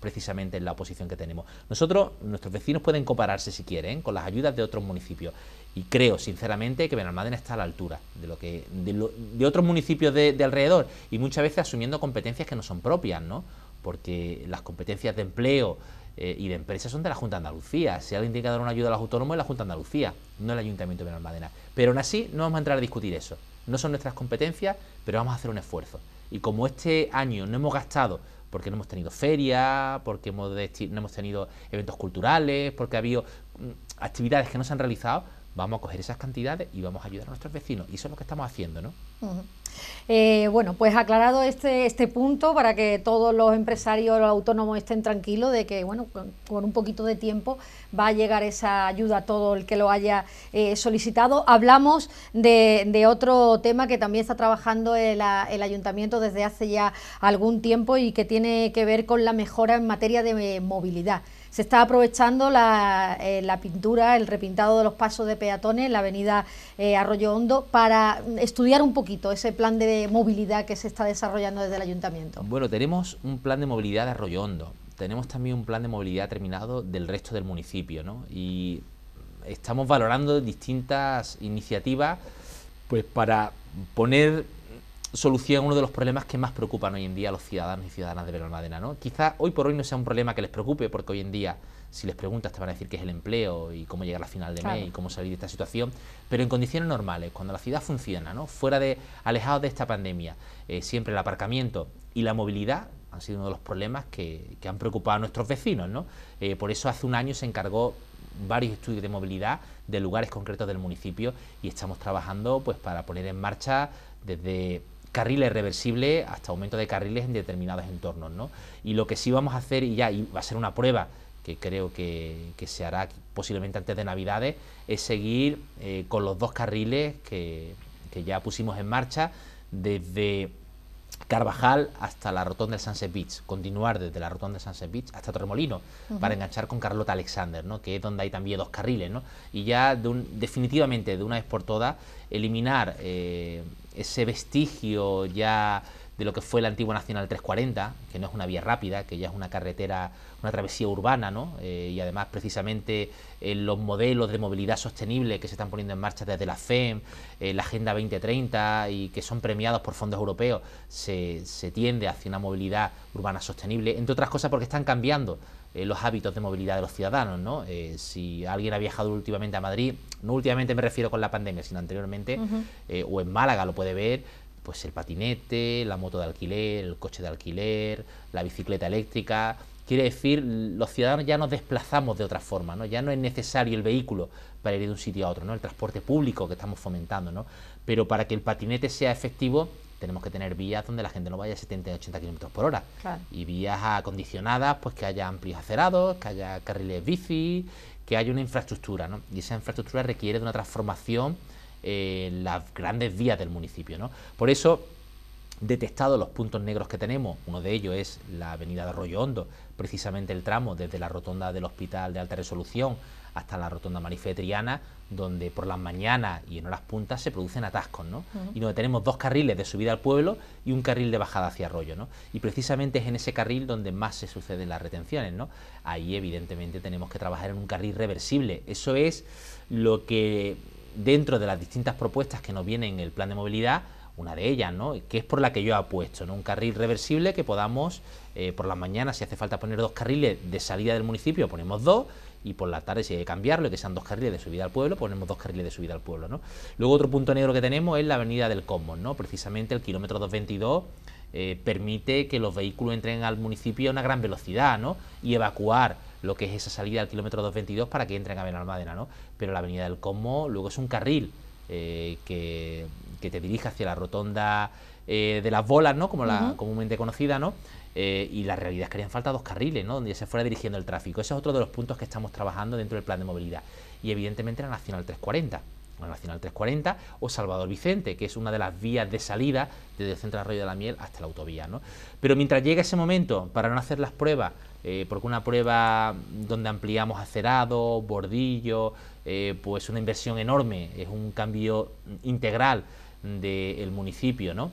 precisamente en la oposición que tenemos. Nosotros, nuestros vecinos pueden compararse si quieren con las ayudas de otros municipios y creo sinceramente que Benalmádena está a la altura de lo que de, otros municipios de, de, alrededor y muchas veces asumiendo competencias que no son propias, ¿no? Porque las competencias de empleo eh, y de empresas son de la Junta de Andalucía. Si alguien tiene que dar una ayuda a los autónomos es la Junta de Andalucía, no el Ayuntamiento de Benalmádena. Pero aún así no vamos a entrar a discutir eso. No son nuestras competencias, pero vamos a hacer un esfuerzo. Y como este año no hemos gastado porque no hemos tenido feria, porque no hemos tenido eventos culturales, porque ha habido mm, actividades que no se han realizado, vamos a coger esas cantidades y vamos a ayudar a nuestros vecinos. Y eso es lo que estamos haciendo, ¿no? Eh, bueno, pues aclarado este, este punto para que todos los empresarios, los autónomos estén tranquilos de que, bueno, con, un poquito de tiempo va a llegar esa ayuda a todo el que lo haya eh, solicitado. Hablamos de, otro tema que también está trabajando el, Ayuntamiento desde hace ya algún tiempo y que tiene que ver con la mejora en materia de movilidad. Se está aprovechando eh, la, pintura, el repintado de los pasos de peatones, en la avenida eh, Arroyo Hondo, para estudiar un poquito ese plan de movilidad que se está desarrollando desde el ayuntamiento. Bueno, tenemos un plan de movilidad de Arroyo Hondo. Tenemos también un plan de movilidad terminado del resto del municipio, Y estamos valorando distintas iniciativas pues para poner ...soluciona uno de los problemas que más preocupan hoy en día a los ciudadanos y ciudadanas de Benalmádena. ¿no? Quizá hoy por hoy no sea un problema que les preocupe, porque hoy en día, si les preguntas, te van a decir que es el empleo y cómo llegar a la final de mes y cómo salir de esta situación, pero en condiciones normales, cuando la ciudad funciona, ¿no? fuera de, alejados de esta pandemia, eh, siempre el aparcamiento y la movilidad han sido uno de los problemas que, han preocupado a nuestros vecinos. ¿no? Eh, por eso hace un año se encargó varios estudios de movilidad de lugares concretos del municipio y estamos trabajando pues para poner en marcha desde carriles reversibles hasta aumento de carriles en determinados entornos. ¿no? Y lo que sí vamos a hacer, y ya va a ser una prueba que creo que, se hará posiblemente antes de Navidades, es seguir eh, con los dos carriles que, ya pusimos en marcha desde Carvajal hasta la rotonda del Sunset Beach, continuar desde la rotonda del Sunset Beach hasta Torremolino, para enganchar con Carlota Alexander, ¿no? que es donde hay también dos carriles, ¿no? y ya de definitivamente, de una vez por todas, eliminar eh, ese vestigio ya de lo que fue la antigua Nacional 340, que no es una vía rápida, que ya es una carretera, una travesía urbana, ¿no? Eh, y además precisamente eh, los modelos de movilidad sostenible que se están poniendo en marcha desde la FEM, eh, la Agenda 2030 y que son premiados por fondos europeos, se, se tiende hacia una movilidad urbana sostenible, entre otras cosas porque están cambiando eh, los hábitos de movilidad de los ciudadanos. ¿no? Eh, si alguien ha viajado últimamente a Madrid, no últimamente me refiero con la pandemia, sino anteriormente, eh, o en Málaga lo puede ver, pues el patinete, la moto de alquiler, el coche de alquiler, la bicicleta eléctrica. Quiere decir, los ciudadanos ya nos desplazamos de otra forma, ¿no? ya no es necesario el vehículo para ir de un sitio a otro, ¿no? el transporte público que estamos fomentando. ¿no? Pero para que el patinete sea efectivo, tenemos que tener vías donde la gente no vaya a 70 80 kilómetros por hora. Y vías acondicionadas, pues que haya amplios acerados, que haya carriles bici, que haya una infraestructura, Y esa infraestructura requiere de una transformación en las grandes vías del municipio, Por eso, detectados los puntos negros que tenemos, uno de ellos es la avenida de Arroyo Hondo, precisamente el tramo desde la rotonda del hospital de alta resolución hasta la rotonda Marife donde por las mañanas y en horas puntas se producen atascos, ¿no? Y donde tenemos dos carriles de subida al pueblo y un carril de bajada hacia Arroyo, ¿no? Y precisamente es en ese carril donde más se suceden las retenciones, ¿no? Ahí evidentemente tenemos que trabajar en un carril reversible. Eso es lo que dentro de las distintas propuestas que nos vienen en el plan de movilidad, una de ellas, ¿no? que es por la que yo apuesto, ¿no? un carril reversible que podamos, eh, por las mañanas, si hace falta poner dos carriles de salida del municipio, ponemos dos, y por la tarde si hay que cambiarlo, que sean dos carriles de subida al pueblo, ponemos dos carriles de subida al pueblo, ¿no? Luego otro punto negro que tenemos es la avenida del Cosmos, ¿no? Precisamente el kilómetro 222 eh, permite que los vehículos entren al municipio a una gran velocidad, ¿no? Y evacuar lo que es esa salida al kilómetro 222 para que entren a Benalmádena, ¿no? Pero la avenida del Cosmos luego es un carril eh, que, que, te dirige hacia la rotonda eh, de las bolas, ¿no? Como la comúnmente conocida, ¿no? Eh, y la realidad es que harían falta dos carriles, ¿no? donde se fuera dirigiendo el tráfico. Ese es otro de los puntos que estamos trabajando dentro del plan de movilidad. Y evidentemente la Nacional 340 la Nacional 340 o Salvador Vicente, que es una de las vías de salida desde el centro de Arroyo de la Miel hasta la autovía. Pero mientras llega ese momento, para no hacer las pruebas, eh, porque una prueba donde ampliamos acerado, bordillo, eh, pues una inversión enorme, es un cambio integral del municipio, ¿no?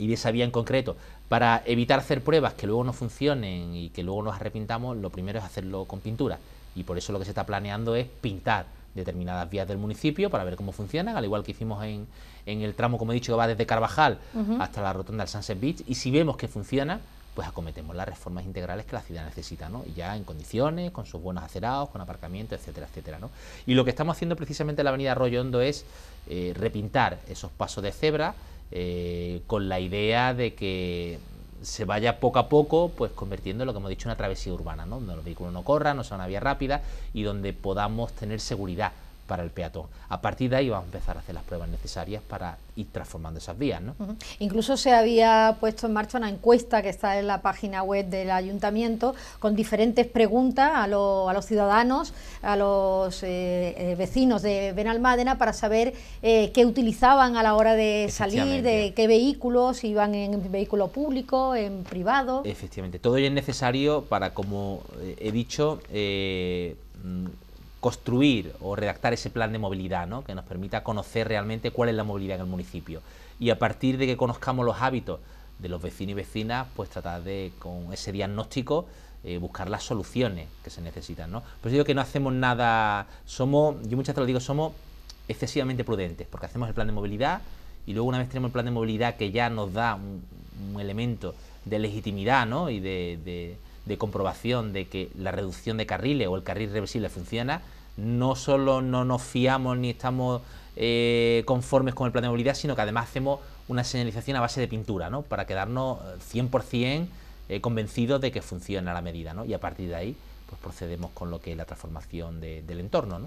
y de esa vía en concreto para evitar hacer pruebas que luego no funcionen y que luego nos arrepintamos, lo primero es hacerlo con pintura. Y por eso lo que se está planeando es pintar determinadas vías del municipio para ver cómo funcionan, al igual que hicimos en, el tramo, como he dicho, que va desde Carvajal hasta la rotonda del Sunset Beach. Y si vemos que funciona, pues acometemos las reformas integrales que la ciudad necesita, ¿no? Y ya en condiciones, con sus buenos acerados, con aparcamiento, etcétera, etcétera, ¿no? Y lo que estamos haciendo precisamente en la avenida Arroyo es eh, repintar esos pasos de cebra, eh, con la idea de que se vaya poco a poco, pues convirtiendo en lo que hemos dicho una travesía urbana, ¿no? donde los vehículos no corran, no sea una vía rápida y donde podamos tener seguridad para el peatón. A partir de ahí vamos a empezar a hacer las pruebas necesarias para ir transformando esas vías. ¿no? Incluso se había puesto en marcha una encuesta que está en la página web del ayuntamiento con diferentes preguntas a, los ciudadanos, a los eh, eh, vecinos de Benalmádena para saber eh, qué utilizaban a la hora de salir, de qué vehículos, si iban en vehículo público, en privado. Efectivamente, todo ello es necesario para, como he dicho, mm, construir o redactar ese plan de movilidad, ¿no? que nos permita conocer realmente cuál es la movilidad en el municipio. Y a partir de que conozcamos los hábitos de los vecinos y vecinas, pues tratar de, con ese diagnóstico, eh, buscar las soluciones que se necesitan. ¿no? Por digo que no hacemos nada, somos, yo muchas veces lo digo, somos excesivamente prudentes, porque hacemos el plan de movilidad y luego una vez tenemos el plan de movilidad que ya nos da un, elemento de legitimidad ¿no? y de de comprobación de que la reducción de carriles o el carril reversible funciona, no solo no nos fiamos ni estamos eh, conformes con el plan de movilidad, sino que además hacemos una señalización a base de pintura, ¿no? para quedarnos 100% eh, eh, convencidos de que funciona la medida. ¿no? Y a partir de ahí pues procedemos con lo que es la transformación del entorno.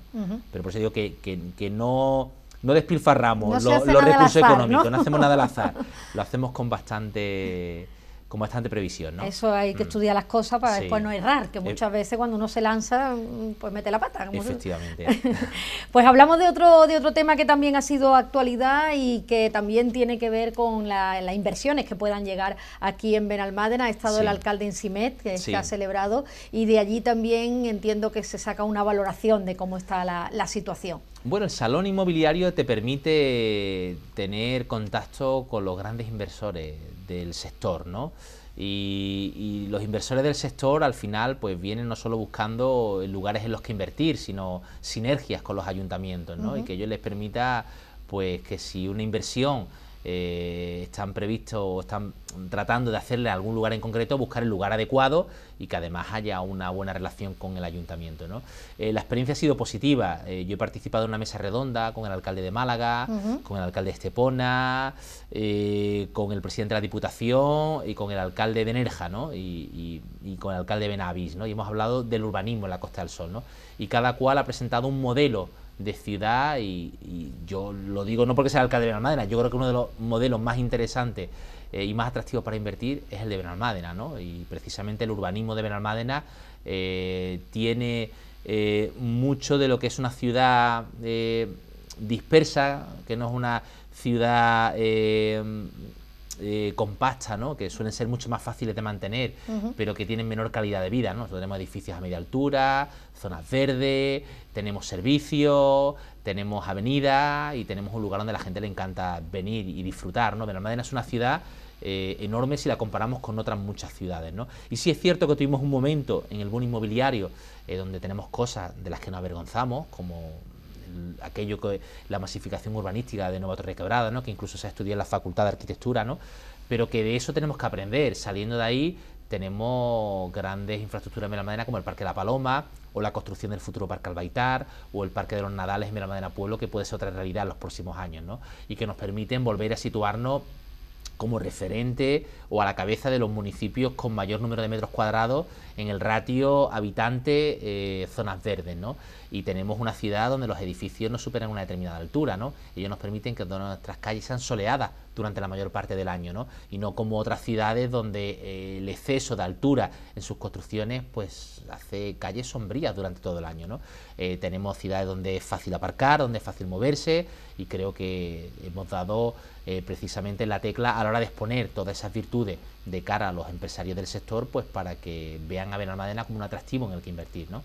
Pero por eso digo que, no, despilfarramos los, recursos económicos, ¿no? hacemos nada al azar, lo hacemos con bastante... ...como bastante previsión, ¿no? Eso hay que mm. estudiar las cosas para después no errar, que eh, muchas veces cuando uno se lanza, mm, pues mete la pata. Efectivamente. pues hablamos de otro, de otro tema que también ha sido actualidad y que también tiene que ver con las inversiones que puedan llegar aquí en Benalmádena. Ha estado el alcalde en CIMET, que se ha celebrado, y de allí también entiendo que se saca una valoración de cómo está la situación. Bueno, el salón inmobiliario te permite tener contacto con los grandes inversores del sector, ¿no? Y, los inversores del sector al final pues vienen no solo buscando lugares en los que invertir, sino sinergias con los ayuntamientos, ¿no? Y que ello les permita pues que si una inversión eh, están previstos o están tratando de hacerle algún lugar en concreto, buscar el lugar adecuado y que además haya una buena relación con el ayuntamiento. ¿no? Eh, la experiencia ha sido positiva. Eh, yo he participado en una mesa redonda con el alcalde de Málaga, con el alcalde de Estepona, con el presidente de la Diputación y con el alcalde de Nerja ¿no? y, con el alcalde de Benavis. ¿no? Y hemos hablado del urbanismo en la Costa del Sol. ¿no? Y cada cual ha presentado un modelo de ciudad y, yo lo digo no porque sea el alcalde de Benalmádena, yo creo que uno de los modelos más interesantes eh, y más atractivos para invertir es el de Benalmádena, Y precisamente el urbanismo de Benalmádena eh, tiene eh, mucho de lo que es una ciudad dispersa, que no es una ciudad eh, con pasta, ¿no? que suelen ser mucho más fáciles de mantener, pero que tienen menor calidad de vida. tenemos edificios a media altura, zonas verdes, tenemos servicios, tenemos avenidas y tenemos un lugar donde la gente le encanta venir y disfrutar. ¿no? Benalmádena es una ciudad eh, enorme si la comparamos con otras muchas ciudades. ¿no? Y sí es cierto que tuvimos un momento en el boom inmobiliario eh, donde tenemos cosas de las que nos avergonzamos, como aquello que la masificación urbanística de Nueva Torre Quebrada, ¿no? que incluso se ha estudiado en la Facultad de Arquitectura, ¿no? pero que de eso tenemos que aprender. Saliendo de ahí tenemos grandes infraestructuras en Melamadena como el Parque de la Paloma o la construcción del futuro Parque Albaitar o el Parque de los Nadales en Melamadena Pueblo, que puede ser otra realidad en los próximos años ¿no? y que nos permiten volver a situarnos como referente o a la cabeza de los municipios con mayor número de metros cuadrados en el ratio habitante eh, zonas verdes, ¿no? Y tenemos una ciudad donde los edificios no superan una determinada altura, ¿no? Ellos nos permiten que nuestras calles sean soleadas durante la mayor parte del año, ¿no? Y no como otras ciudades donde eh, el exceso de altura en sus construcciones, pues hace calles sombrías durante todo el año, ¿no? Eh, tenemos ciudades donde es fácil aparcar, donde es fácil moverse y creo que hemos dado eh, precisamente la tecla a la hora de exponer todas esas virtudes de cara a los empresarios del sector, pues para que vean a Benalmadena como un atractivo en el que invertir. ¿no?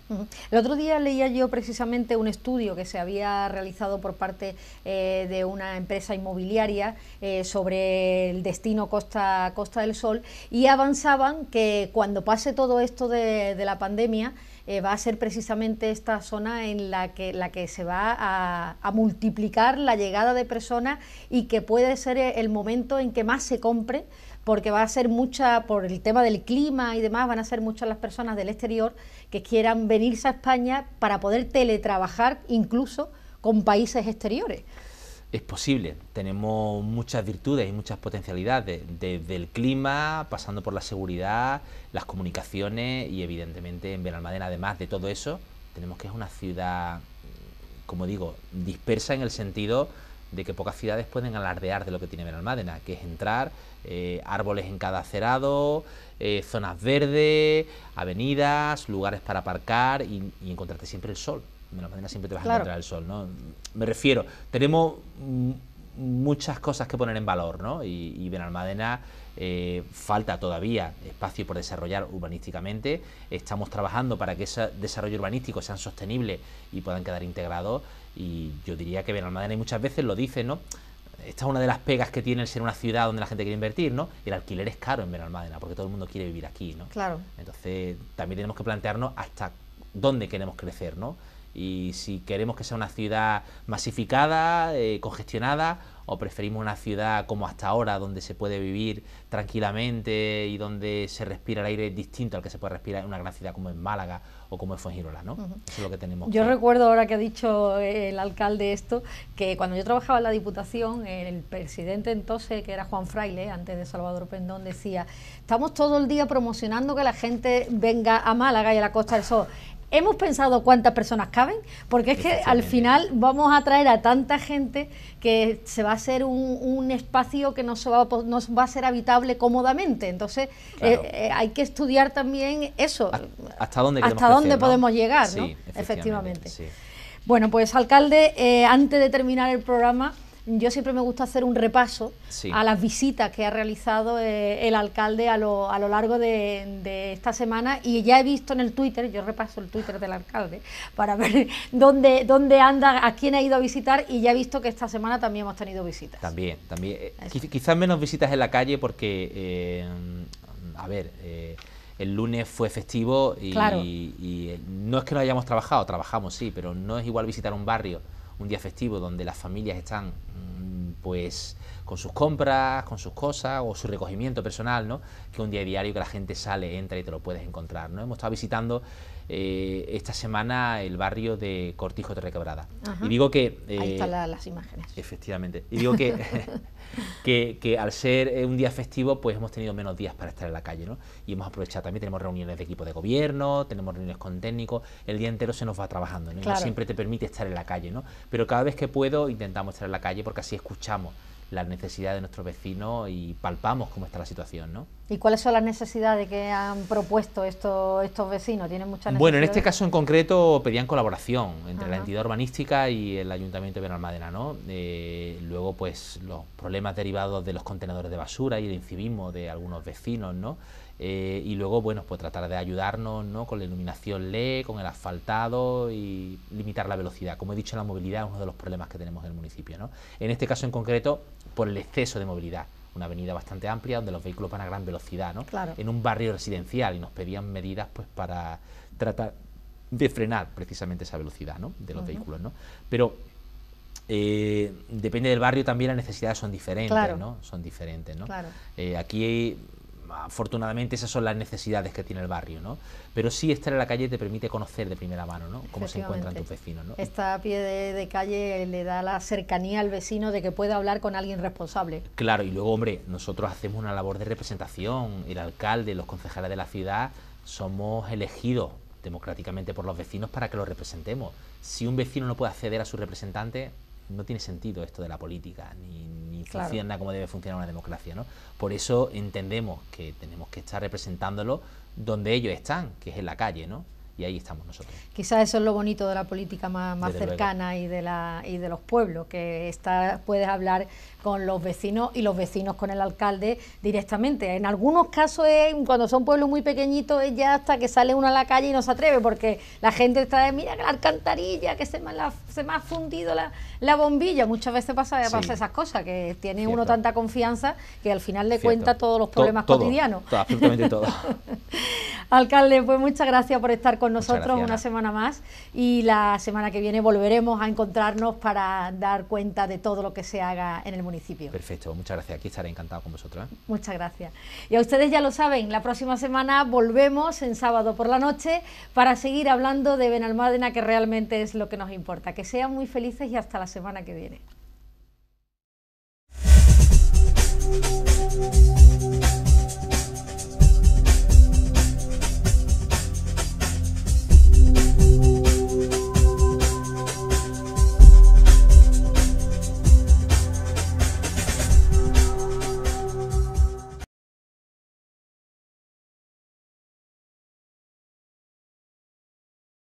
El otro día leía yo precisamente un estudio que se había realizado por parte eh, de una empresa inmobiliaria eh, sobre el destino Costa, Costa del Sol y avanzaban que cuando pase todo esto de la pandemia, eh, va a ser precisamente esta zona en la que, la que se va a, a, multiplicar la llegada de personas y que puede ser eh, el momento en que más se compre porque va a ser mucha, por el tema del clima y demás, van a ser muchas las personas del exterior que quieran venirse a España para poder teletrabajar incluso con países exteriores es posible. Tenemos muchas virtudes y muchas potencialidades, desde el clima, pasando por la seguridad, las comunicaciones y evidentemente en Benalmádena, además de todo eso, tenemos que es una ciudad, como digo, dispersa en el sentido de que pocas ciudades pueden alardear de lo que tiene Benalmádena, que es entrar, eh, árboles en cada acerado, eh, zonas verdes, avenidas, lugares para aparcar y, y encontrarte siempre el sol. ...en la siempre te vas a encontrar el sol, ¿no? Me refiero, tenemos muchas cosas que poner en valor, ¿no? Y, y Benalmádena eh, falta todavía espacio por desarrollar urbanísticamente. Estamos trabajando para que ese desarrollo urbanístico sea sostenible y puedan quedar integrados. Y yo diría que Benalmádena y muchas veces lo dicen, ¿no? Esta es una de las pegas que tiene el ser una ciudad donde la gente quiere invertir, ¿no? El alquiler es caro en Benalmádena porque todo el mundo quiere vivir aquí, ¿no? Claro. Entonces también tenemos que plantearnos hasta dónde queremos crecer, ¿no? Y si queremos que sea una ciudad masificada, eh, congestionada, o preferimos una ciudad como hasta ahora, donde se puede vivir tranquilamente y donde se respira el aire distinto al que se puede respirar en una gran ciudad como en Málaga o como en Fuengirola, ¿no? Eso es lo que tenemos. Yo recuerdo ahora que ha dicho el alcalde esto, que cuando yo trabajaba en la Diputación, el presidente entonces, que era Juan Fraile, antes de Salvador Pendón, decía, estamos todo el día promocionando que la gente venga a Málaga y a la Costa del Sol. Hemos pensado cuántas personas caben, porque es que al final vamos a traer a tanta gente que se va a hacer un, espacio que no, se va, a ser habitable cómodamente. Entonces eh, eh, hay que estudiar también eso. Hasta dónde, podemos llegar, Efectivamente. Bueno, pues alcalde, eh, antes de terminar el programa, yo siempre me gusta hacer un repaso a las visitas que ha realizado eh, el alcalde a lo, a lo largo de, esta semana y ya he visto en el Twitter, yo repaso el Twitter del alcalde para ver dónde, dónde anda, a quién ha ido a visitar y ya he visto que esta semana también hemos tenido visitas. También, también. Eh, quizás menos visitas en la calle porque, eh, a ver... el lunes fue festivo y, no es que no hayamos trabajado, trabajamos sí, pero no es igual visitar un barrio un día festivo donde las familias están mm, pues con sus compras, con sus cosas o su recogimiento personal, ¿no? Que un día diario que la gente sale, entra y te lo puedes encontrar, ¿no? Hemos estado visitando eh, esta semana el barrio de Cortijo de Requebrada Y digo que... Ahí eh, están las imágenes. Efectivamente. Y digo que, que, al ser eh, un día festivo, pues hemos tenido menos días para estar en la calle, ¿no? Y hemos aprovechado también, tenemos reuniones de equipo de gobierno, tenemos reuniones con técnicos, el día entero se nos va trabajando, ¿no? siempre te permite estar en la calle, ¿no? Pero cada vez que puedo intentamos estar en la calle porque así escuchamos las necesidades de nuestros vecinos y palpamos cómo está la situación. ¿no? ¿Y cuáles son las necesidades que han propuesto estos, estos vecinos? ¿Tienen muchas Bueno, en este caso en concreto pedían colaboración entre la entidad urbanística y el Ayuntamiento de Benalmádena. ¿no? Eh, luego, pues los problemas derivados de los contenedores de basura y el incivismo de algunos vecinos, ¿no? Eh, y luego, bueno, pues tratar de ayudarnos ¿no? con la iluminación LED, con el asfaltado y limitar la velocidad. Como he dicho, la movilidad es uno de los problemas que tenemos en el municipio. ¿no? En este caso en concreto, por el exceso de movilidad. Una avenida bastante amplia donde los vehículos van a gran velocidad, ¿no? En un barrio residencial y nos pedían medidas pues para tratar de frenar precisamente esa velocidad ¿no? de los vehículos. ¿no? Pero eh, depende del barrio también las necesidades son diferentes, ¿no? Son diferentes, ¿no? Claro. Eh, aquí afortunadamente esas son las necesidades que tiene el barrio, ¿no? Pero sí estar en la calle te permite conocer de primera mano, ¿no? Cómo se encuentran tus vecinos, ¿no? ...esta pie de, de, calle le da la cercanía al vecino de que pueda hablar con alguien responsable. Claro, y luego, hombre, nosotros hacemos una labor de representación, el alcalde, los concejales de la ciudad somos elegidos democráticamente por los vecinos para que los representemos. Si un vecino no puede acceder a su representante, no tiene sentido esto de la política, ni, ni funciona como debe funcionar una democracia. ¿no? Por eso entendemos que tenemos que estar representándolo donde ellos están, que es en la calle, ¿no? y ahí estamos nosotros. Quizás eso es lo bonito de la política más, cercana y de, la, y de los pueblos, que está, puedes hablar con los vecinos y los vecinos con el alcalde directamente. En algunos casos, cuando son pueblos muy pequeñitos, es ya hasta que sale uno a la calle y no se atreve, porque la gente está de, mira la alcantarilla, que se me la se me ha fundido la, bombilla. Muchas veces pasa, esas cosas, que tiene uno tanta confianza que al final de cuenta todos los problemas cotidianos. todo. Alcalde, pues muchas gracias por estar con nosotros una semana más y la semana que viene volveremos a encontrarnos para dar cuenta de todo lo que se haga en el municipio. Perfecto, muchas gracias. Aquí estaré encantado con vosotros. ¿eh? Muchas gracias. Y a ustedes ya lo saben, la próxima semana volvemos en sábado por la noche para seguir hablando de Benalmádena, que realmente es lo que nos importa. Que sean muy felices y hasta la semana que viene.